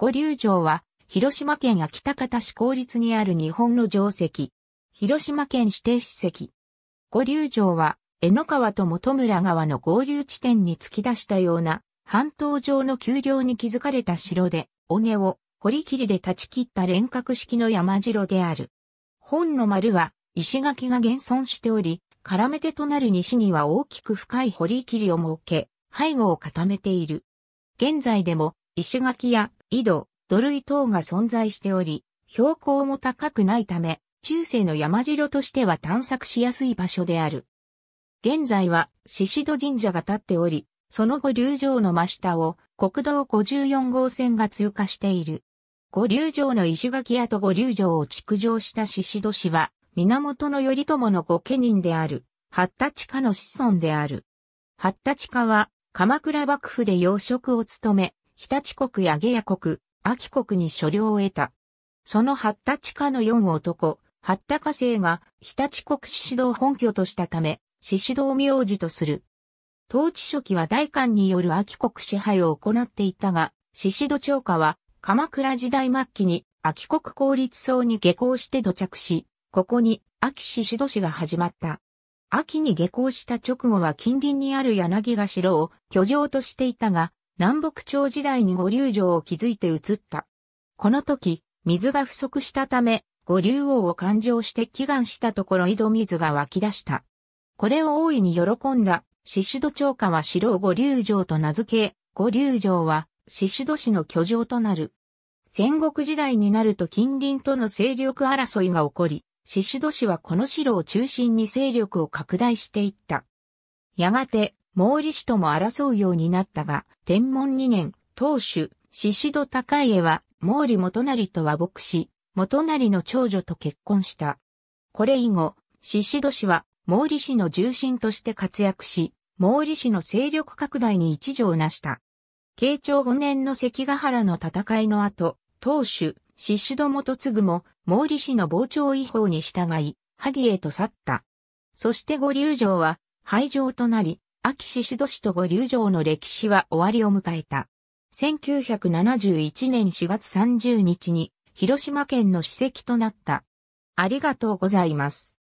五竜城は、広島県秋田方市公立にある日本の城跡。広島県指定史跡。五竜城は、江ノ川と本村川の合流地点に突き出したような、半島上の丘陵に築かれた城で、尾根を堀切りで断ち切った連角式の山城である。本の丸は、石垣が現存しており、絡め手となる西には大きく深い堀切りを設け、背後を固めている。現在でも、石垣や井戸、土塁等が存在しており、標高も高くないため、中世の山城としては探索しやすい場所である。現在は宍戸神社が建っており、その後竜城の真下を国道54号線が通過している。五竜城の石垣屋と五竜城を築城した宍戸氏は、源頼朝の御家人である、八田地下の子孫である。八田地下は、鎌倉幕府で養殖を務め、日立国や下野国、秋国に所領を得た。その八立家の四男、八家政が日立国獅子道本拠としたため、獅子道名字とする。統治初期は大官による秋国支配を行っていたが、獅子戸長家は鎌倉時代末期に秋国公立層に下校して土着し、ここに秋獅子戸氏が始まった。秋に下校した直後は近隣にある柳ヶ城を居城としていたが、南北朝時代に五流城を築いて移った。この時、水が不足したため、五流王を勘定して祈願したところ井戸水が湧き出した。これを大いに喜んだ、獅子戸長家は城五流城と名付け、五流城は獅子戸氏の居城となる。戦国時代になると近隣との勢力争いが起こり、獅子戸氏はこの城を中心に勢力を拡大していった。やがて、毛利氏とも争うようになったが、天文2年、当主、獅子戸高家は毛利元就と和睦し、元就の長女と結婚した。これ以後、獅子戸氏は毛利氏の重臣として活躍し、毛利氏の勢力拡大に一助を成した。慶長5年の関ヶ原の戦いの後、当主、獅子戸元次も毛利氏の傍聴違法に従い、萩へと去った。そして五竜城は廃城となり、秋宍都市と五竜城の歴史は終わりを迎えた。1971年4月30日に広島県の史跡となった。ありがとうございます。